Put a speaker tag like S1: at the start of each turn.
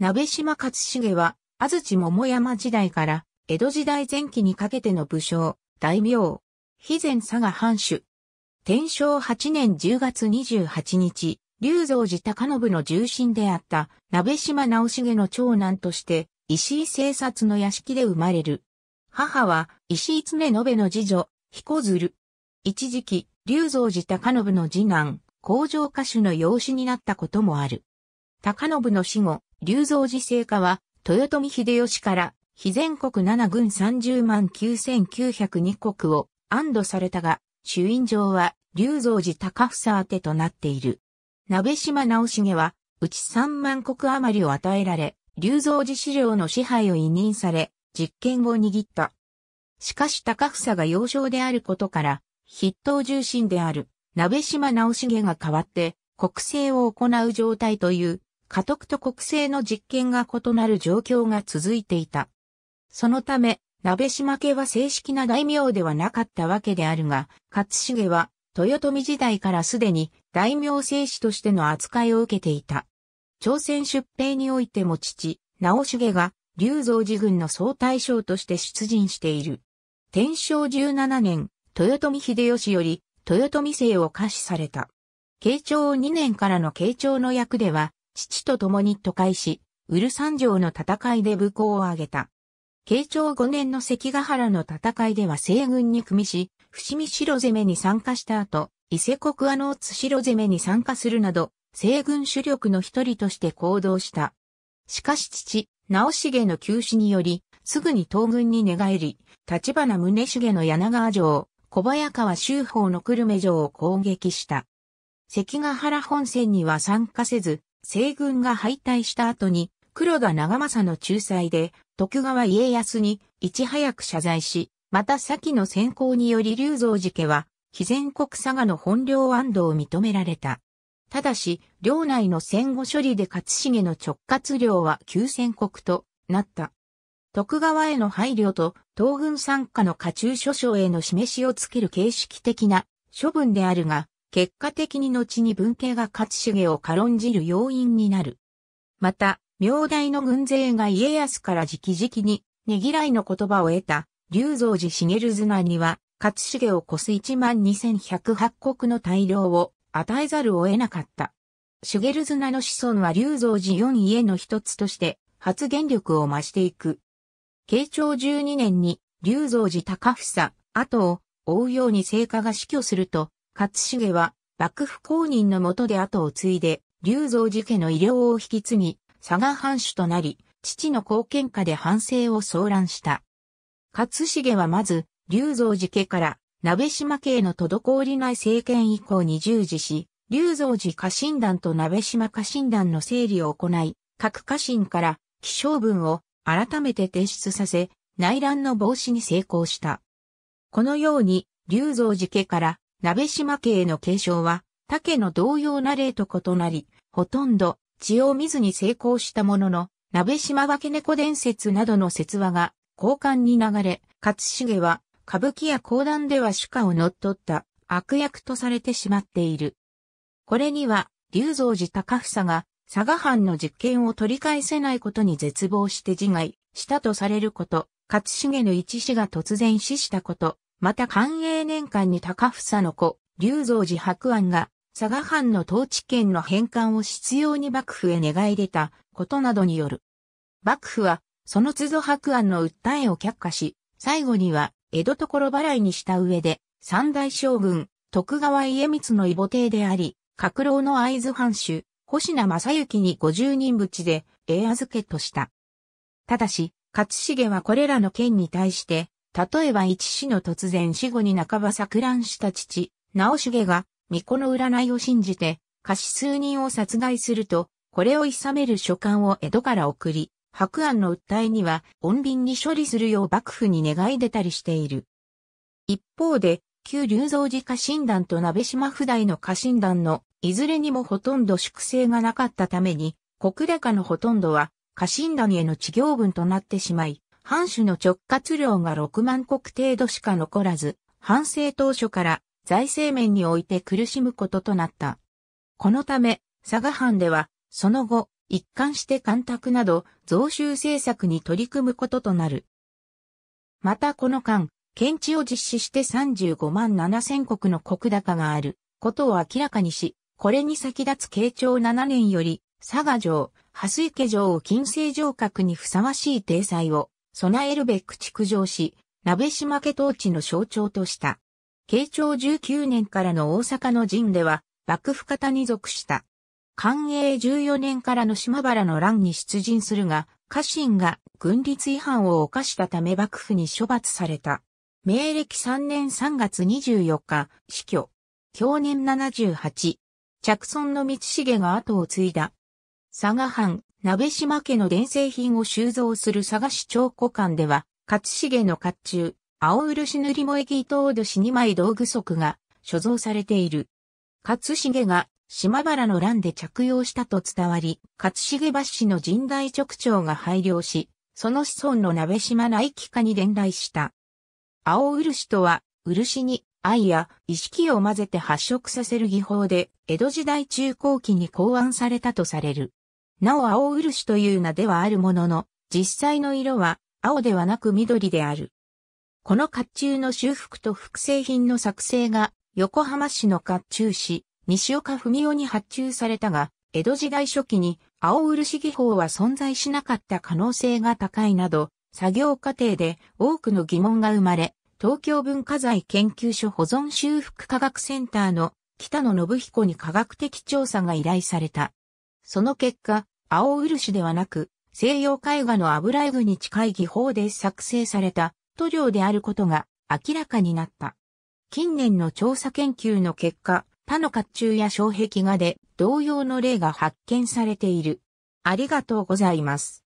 S1: 鍋島勝重は、安土桃山時代から、江戸時代前期にかけての武将、大名、肥前佐賀藩主。天正8年10月28日、龍造寺高信の重臣であった鍋島直重の長男として石井製札の屋敷で生まれる。母は石井常延の次女、彦鶴。一時期、龍造寺高信の次男、工場歌手の養子になったこともある。高信の死後、龍造寺聖火は、豊臣秀吉から、非全国七軍三十万九千九百二国を安堵されたが、主因上は、龍造寺高房宛てとなっている。鍋島直重は、うち三万国余りを与えられ、龍造寺資料の支配を委任され、実権を握った。しかし高房が幼少であることから、筆頭重臣である、鍋島直重が代わって、国政を行う状態という家督と国政の実権が異なる状況が続いていた。そのため、鍋島家は正式な大名ではなかったわけであるが、勝重は、豊臣時代からすでに大名正史としての扱いを受けていた。朝鮮出兵においても父、直重が、龍造寺軍の総大将として出陣している。天正17年、豊臣秀吉より、豊臣姓を可視された。慶長2年からの慶長の役では、父と共に都会し、ウル三城の戦いで武功を挙げた。慶長5年の関ヶ原の戦いでは西軍に組みし、伏見城攻めに参加した後、伊勢国阿の津城攻めに参加するなど、西軍主力の一人として行動した。しかし父、直重の急死により、すぐに東軍に寝返り、立花宗重の柳川城、小早川周宝の久留米城を攻撃した。関ヶ原本戦には参加せず、西軍が敗退した後に、黒田長政の仲裁で、徳川家康にいち早く謝罪し、また先の先行により龍造寺家は、非全国佐賀の本領安堵を認められた。ただし、領内の戦後処理で勝重の直轄領は旧戦国となった。徳川への配慮と東軍参加の家中諸将への示しをつける形式的な処分であるが、結果的に後に文系が勝重を軽んじる要因になる。また、明代の軍勢が家康から直々に、ねぎらいの言葉を得た、龍造寺茂綱には、勝重を越す12,108国の大量を与えざるを得なかった。茂綱の子孫は龍造寺四家の一つとして、発言力を増していく。慶長12年に、龍造寺高房、後を追うように聖火が死去すると、勝重は幕府公認のもとで後を継いで、龍造寺家の医療を引き継ぎ、佐賀藩主となり、父の貢献下で藩政を騒乱した。勝重はまず、龍造寺家から、鍋島家への滞りない政権以降に従事し、龍造寺家臣団と鍋島家臣団の整理を行い、各家臣から起少文を改めて提出させ、内乱の防止に成功した。このように、龍造寺家から鍋島家への継承は、他家の同様な例と異なり、ほとんど血を見ずに成功したものの、鍋島分け猫伝説などの説話が交換に流れ、勝重は歌舞伎や講談では主家を乗っ取った悪役とされてしまっている。これには、龍造寺高房が佐賀藩の実権を取り返せないことに絶望して自害したとされること、勝重の一死が突然死したこと、また寛永年間に高房の子、龍蔵寺白庵が、佐賀藩の統治権の返還を執拗に幕府へ願い出たことなどによる。幕府は、その都度白庵の訴えを却下し、最後には、江戸所払いにした上で、三大将軍、徳川家光の異母邸であり、閣老の合津藩主、星名正幸に五十人ぶちで、え預けとした。ただし、勝重はこれらの件に対して、例えば一死の突然死後に半ば錯乱した父、直重が、巫女の占いを信じて、過失数人を殺害すると、これを諌める書簡を江戸から送り、白案の訴えには、穏便に処理するよう幕府に願い出たりしている。一方で、旧龍造寺家診断と鍋島普代の家診断の、いずれにもほとんど粛清がなかったために、国高のほとんどは、家診断への治療文となってしまい、藩主の直轄量が6万国程度しか残らず、藩政当初から財政面において苦しむこととなった。このため、佐賀藩では、その後、一貫して干拓など、増収政策に取り組むこととなる。またこの間、検知を実施して35万7千国の国高があることを明らかにし、これに先立つ慶長7年より、佐賀城、蓮池城を金星城郭にふさわしい体裁を備えるべく築城し、鍋島家統治の象徴とした。慶長19年からの大阪の陣では、幕府方に属した。寛永14年からの島原の乱に出陣するが、家臣が軍律違反を犯したため幕府に処罰された。明暦3年3月24日、死去。享年78。着村の道重が後を継いだ。佐賀藩、鍋島家の伝製品を収蔵する佐賀市長古館では、勝重の甲冑、青漆塗り萌木糸漆2枚道具足が所蔵されている。勝重が島原の乱で着用したと伝わり、勝重橋の神代直長が拝領し、その子孫の鍋島内帰化に伝来した。青漆とは、漆に藍や意識を混ぜて発色させる技法で、江戸時代中後期に考案されたとされる。なお青漆という名ではあるものの、実際の色は青ではなく緑である。この甲冑の修復と複製品の作成が横浜市の甲冑師、西岡文夫に発注されたが、江戸時代初期に青漆技法は存在しなかった可能性が高いなど、作業過程で多くの疑問が生まれ、東京文化財研究所保存修復科学センターの北野信彦に科学的調査が依頼された。その結果、青漆ではなく、西洋絵画の油絵具に近い技法で作成された塗料であることが明らかになった。近年の調査研究の結果、他の甲冑や障壁画で同様の例が発見されている。ありがとうございます。